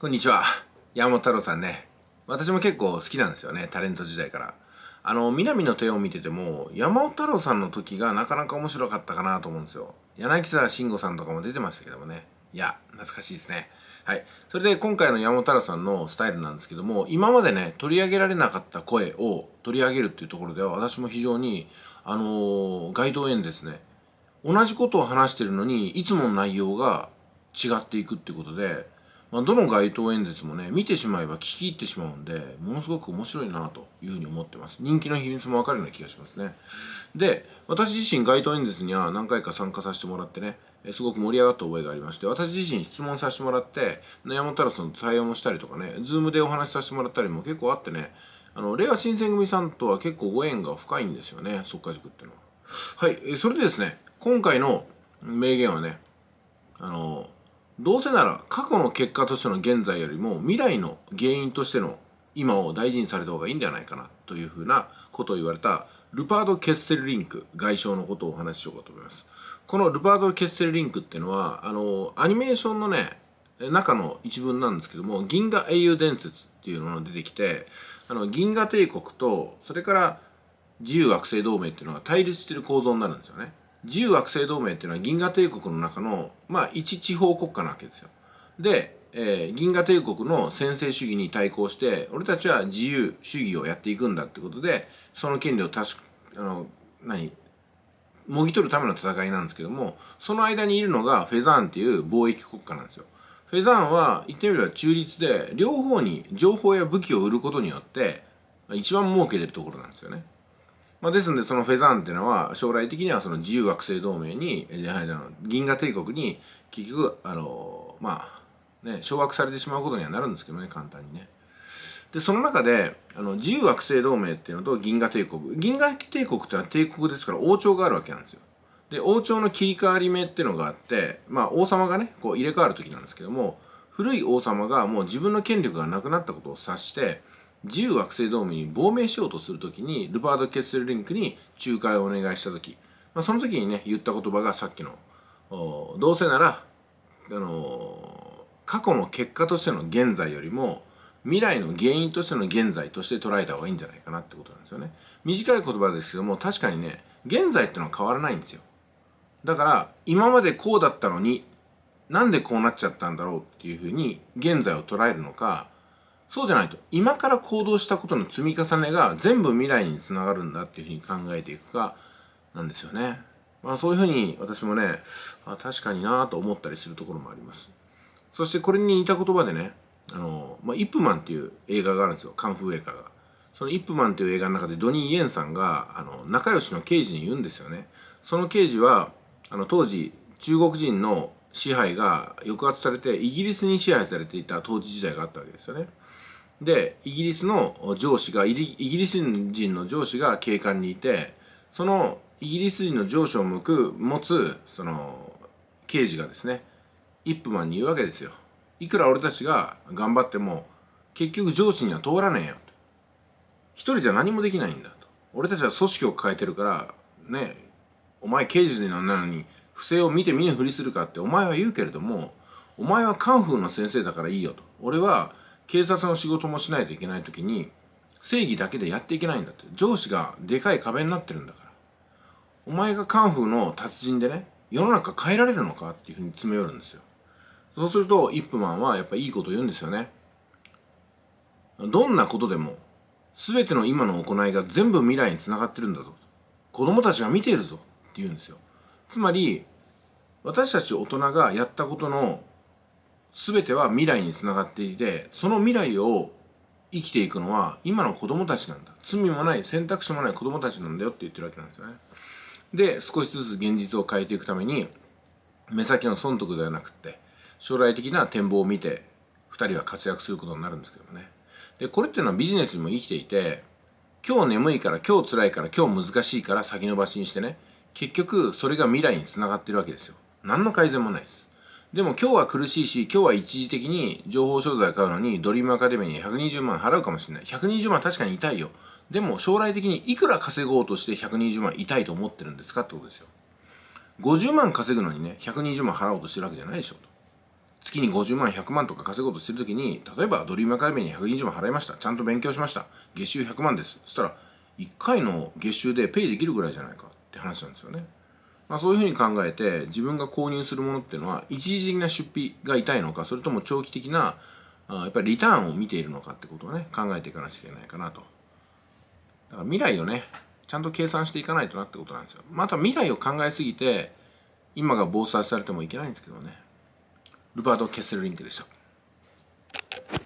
こんにちは。山本太郎さんね。私も結構好きなんですよね、タレント時代から。あの、南の手を見てても、山本太郎さんの時がなかなか面白かったかなと思うんですよ。柳沢慎吾さんとかも出てましたけどもね。いや、懐かしいですね。はい。それで今回の山本太郎さんのスタイルなんですけども、今までね、取り上げられなかった声を取り上げるっていうところでは、私も非常に、あのー、街頭演すね、同じことを話してるのに、いつもの内容が違っていくっていうことで、まあ、どの街頭演説もね、見てしまえば聞き入ってしまうんで、ものすごく面白いなというふうに思ってます。人気の秘密もわかるような気がしますね。で、私自身街頭演説には何回か参加させてもらってね、すごく盛り上がった覚えがありまして、私自身質問させてもらって、山太郎さんと対応もしたりとかね、ズームでお話しさせてもらったりも結構あってね、あの、令和新選組さんとは結構ご縁が深いんですよね、即化塾っていうのは。はい、それでですね、今回の名言はね、あの、どうせなら過去の結果としての現在よりも未来の原因としての今を大事にされた方がいいんではないかなというふうなことを言われたルパード・ケッセルリンク外相のことをお話ししようかと思います。このルパード・ケッセルリンクっていうのは、あの、アニメーションのね、中の一文なんですけども、銀河英雄伝説っていうのが出てきて、あの、銀河帝国と、それから自由惑星同盟っていうのが対立してる構造になるんですよね。自由惑星同盟っていうのは銀河帝国の中の、まあ、一地方国家なわけですよ。で、えー、銀河帝国の専制主義に対抗して、俺たちは自由主義をやっていくんだってことで、その権利を確か、あの、何もぎ取るための戦いなんですけども、その間にいるのがフェザーンっていう貿易国家なんですよ。フェザーンは言ってみれば中立で、両方に情報や武器を売ることによって、一番儲けてるところなんですよね。まあ、ですんで、そのフェザーンっていうのは、将来的にはその自由惑星同盟に、銀河帝国に、結局、あのまあ、ね、掌握されてしまうことにはなるんですけどね、簡単にね。で、その中で、あの、自由惑星同盟っていうのと銀河帝国。銀河帝国ってのは帝国ですから王朝があるわけなんですよ。で、王朝の切り替わり目っていうのがあって、まあ、王様がね、こう入れ替わる時なんですけども、古い王様がもう自分の権力がなくなったことを察して、自由惑星同盟に亡命しようとするときに、ルパード・ケッセルリンクに仲介をお願いしたとき、まあ、その時にね、言った言葉がさっきの、どうせなら、あのー、過去の結果としての現在よりも、未来の原因としての現在として捉えた方がいいんじゃないかなってことなんですよね。短い言葉ですけども、確かにね、現在ってのは変わらないんですよ。だから、今までこうだったのに、なんでこうなっちゃったんだろうっていうふうに、現在を捉えるのか、そうじゃないと、今から行動したことの積み重ねが全部未来につながるんだっていうふうに考えていくか、なんですよね。まあそういうふうに私もね、あ確かになぁと思ったりするところもあります。そしてこれに似た言葉でね、あの、まあ、イップマンっていう映画があるんですよ。カンフー映画が。そのイップマンっていう映画の中でドニー・イエンさんが、あの、仲良しの刑事に言うんですよね。その刑事は、あの、当時、中国人の支配が抑圧されて、イギリスに支配されていた当時時代があったわけですよね。でイギリスの上司がイギリス人の上司が警官にいてそのイギリス人の上司を向く持つその刑事がですねイップマンに言うわけですよいくら俺たちが頑張っても結局上司には通らねえよ一人じゃ何もできないんだと俺たちは組織を変えてるからねお前刑事になんなのに不正を見て見ぬふりするかってお前は言うけれどもお前はカンフーの先生だからいいよと俺は警察の仕事もしないといけない時に正義だけでやっていけないんだって上司がでかい壁になってるんだからお前がカンフーの達人でね世の中変えられるのかっていうふうに詰め寄るんですよそうするとイップマンはやっぱいいこと言うんですよねどんなことでも全ての今の行いが全部未来につながってるんだぞ子供たちが見ているぞって言うんですよつまり私たち大人がやったことの全ては未来につながっていてその未来を生きていくのは今の子供たちなんだ罪もない選択肢もない子供たちなんだよって言ってるわけなんですよねで少しずつ現実を変えていくために目先の損得ではなくって将来的な展望を見て2人は活躍することになるんですけどもねでこれっていうのはビジネスにも生きていて今日眠いから今日辛いから今日難しいから先延ばしにしてね結局それが未来につながってるわけですよ何の改善もないですでも今日は苦しいし、今日は一時的に情報商材買うのに、ドリームアカデミーに120万払うかもしれない。120万確かに痛いよ。でも将来的にいくら稼ごうとして120万痛いと思ってるんですかってことですよ。50万稼ぐのにね、120万払おうとしてるわけじゃないでしょ。月に50万、100万とか稼ごうとしてるときに、例えばドリームアカデミーに120万払いました。ちゃんと勉強しました。月収100万です。そしたら、1回の月収でペイできるぐらいじゃないかって話なんですよね。まあ、そういうふうに考えて自分が購入するものっていうのは一時的な出費が痛いのかそれとも長期的なあやっぱりリターンを見ているのかってことをね考えていかなきゃいけないかなとだから未来をねちゃんと計算していかないとなってことなんですよまた未来を考えすぎて今が暴災されてもいけないんですけどねルバート・ケッセルリンクでした